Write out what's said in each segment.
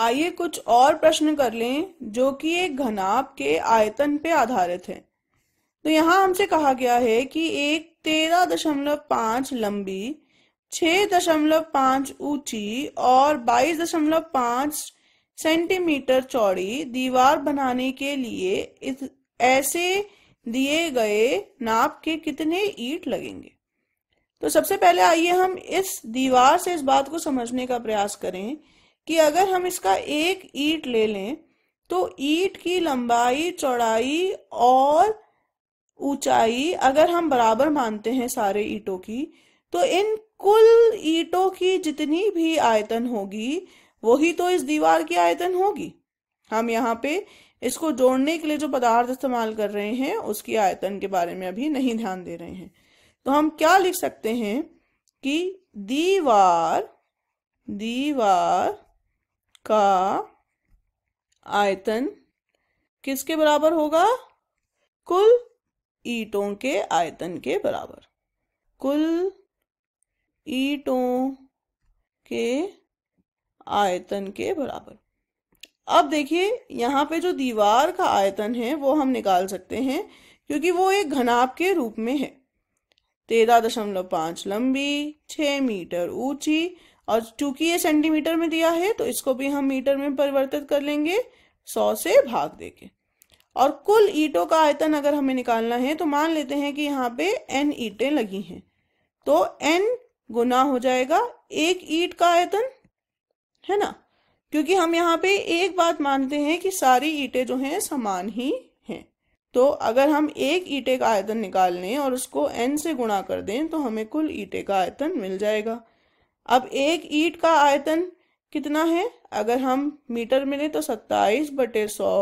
आइए कुछ और प्रश्न कर लें जो कि एक घनाप के आयतन पे आधारित है तो यहाँ हमसे कहा गया है कि एक तेरह दशमलव पांच लंबी छह दशमलव पांच ऊंची और बाईस दशमलव पांच सेंटीमीटर चौड़ी दीवार बनाने के लिए इस ऐसे दिए गए नाप के कितने ईट लगेंगे तो सबसे पहले आइए हम इस दीवार से इस बात को समझने का प्रयास करें कि अगर हम इसका एक ईट ले लें तो ईट की लंबाई चौड़ाई और ऊंचाई अगर हम बराबर मानते हैं सारे ईटों की तो इन कुल ईटों की जितनी भी आयतन होगी वही तो इस दीवार की आयतन होगी हम यहाँ पे इसको जोड़ने के लिए जो पदार्थ इस्तेमाल कर रहे हैं उसकी आयतन के बारे में अभी नहीं ध्यान दे रहे हैं तो हम क्या लिख सकते हैं कि दीवार दीवार का आयतन किसके बराबर होगा कुल ईटों के आयतन के बराबर कुल ईटों के आयतन के बराबर अब देखिए यहाँ पे जो दीवार का आयतन है वो हम निकाल सकते हैं क्योंकि वो एक घनाभ के रूप में है तेरह दशमलव पांच लंबी छ मीटर ऊंची और चूंकि ये सेंटीमीटर में दिया है तो इसको भी हम मीटर में परिवर्तित कर लेंगे सौ से भाग देके और कुल ईटों का आयतन अगर हमें निकालना है तो मान लेते हैं कि यहाँ पे एन ईटें लगी हैं तो एन गुना हो जाएगा एक ईट का आयतन है ना क्योंकि हम यहाँ पे एक बात मानते हैं कि सारी ईटें जो हैं समान ही हैं तो अगर हम एक ईटे का आयतन निकाल लें और उसको एन से गुणा कर दें तो हमें कुल ईटे का आयतन मिल जाएगा अब एक ईट का आयतन कितना है अगर हम मीटर में लें तो सत्ताईस बटे सौ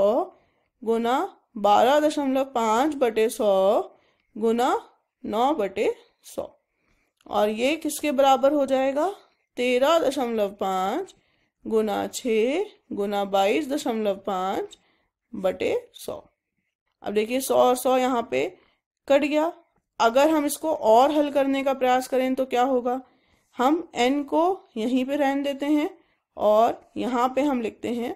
गुना बारह दशमलव पाँच बटे सौ गुना नौ बटे सौ और ये किसके बराबर हो जाएगा तेरह दशमलव पाँच गुना छ गुना बाईस दशमलव पाँच बटे सौ अब देखिए सौ और सौ यहाँ पे कट गया अगर हम इसको और हल करने का प्रयास करें तो क्या होगा हम n को यहीं पे रहने देते हैं और यहाँ पे हम लिखते हैं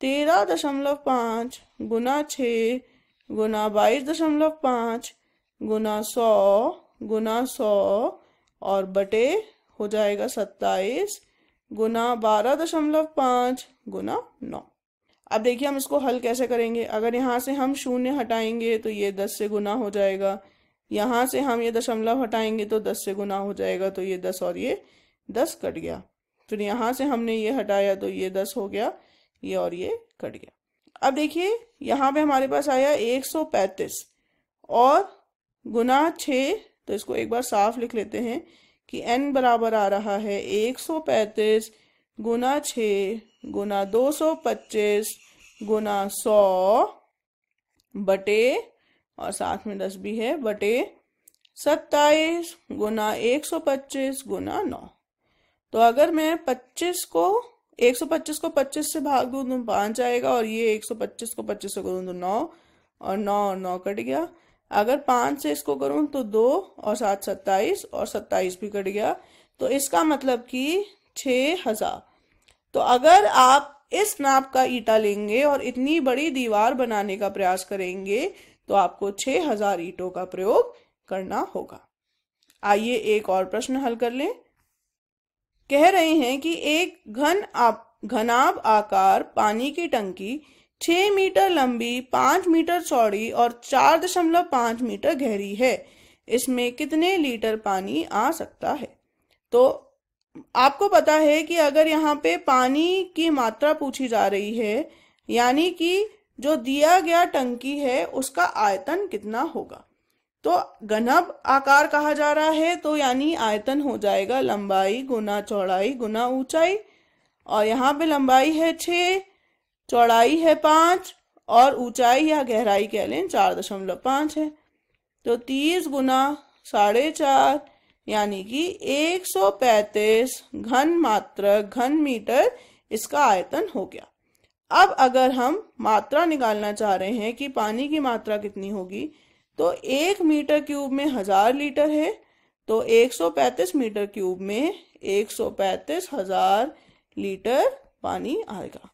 तेरह दशमलव पाँच गुना छ गुना बाईस दशमलव पाँच गुना सौ गुना सौ और बटे हो जाएगा सत्ताईस गुना बारह दशमलव पाँच गुना नौ अब देखिए हम इसको हल कैसे करेंगे अगर यहाँ से हम शून्य हटाएंगे तो ये दस से गुना हो जाएगा यहाँ से हम ये दशमलव हटाएंगे तो दस से गुना हो जाएगा तो ये दस और ये दस कट गया फिर यहाँ से हमने ये हटाया तो ये दस हो गया ये और ये कट गया अब देखिए यहाँ पे हमारे पास आया एक सौ पैंतीस और गुना छः तो इसको एक बार साफ लिख लेते हैं कि n बराबर आ रहा है एक सौ पैंतीस गुना छः गुना दो सौ पच्चीस गुना सौ बटे और साथ में दस भी है बटे सत्ताईस गुना एक सौ पच्चीस गुना नौ तो अगर मैं पच्चीस को एक सौ पच्चीस को पच्चीस से भाग दूं तो पांच आएगा और ये एक सौ पच्चीस को पच्चीस से करूं तो नौ और नौ और नौ कट गया अगर पांच से इसको करूं तो दो और सात सत्ताईस और सत्ताईस भी कट गया तो इसका मतलब कि छ हजार तो अगर आप इस नाप का ईटा लेंगे और इतनी बड़ी दीवार बनाने का प्रयास करेंगे तो आपको 6000 ईटों का प्रयोग करना होगा आइए एक और प्रश्न हल कर लें कह रहे हैं कि एक घन आप घनाभ आकार पानी की टंकी 6 मीटर लंबी 5 मीटर चौड़ी और 4.5 मीटर गहरी है इसमें कितने लीटर पानी आ सकता है तो आपको पता है कि अगर यहाँ पे पानी की मात्रा पूछी जा रही है यानी कि जो दिया गया टंकी है उसका आयतन कितना होगा तो घनब आकार कहा जा रहा है तो यानी आयतन हो जाएगा लंबाई गुना चौड़ाई गुना ऊंचाई और यहाँ पे लंबाई है छ चौड़ाई है पांच और ऊंचाई या गहराई कह लें चार दशमलव पांच है तो तीस गुना साढ़े चार यानी कि पैतीस घन मात्र घन मीटर इसका आयतन हो गया अब अगर हम मात्रा निकालना चाह रहे हैं कि पानी की मात्रा कितनी होगी तो एक मीटर क्यूब में हजार लीटर है तो 135 मीटर क्यूब में 135 हजार लीटर पानी आएगा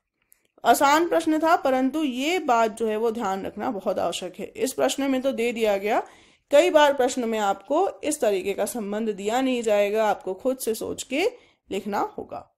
आसान प्रश्न था परंतु ये बात जो है वो ध्यान रखना बहुत आवश्यक है इस प्रश्न में तो दे दिया गया कई बार प्रश्न में आपको इस तरीके का संबंध दिया नहीं जाएगा आपको खुद से सोच के लिखना होगा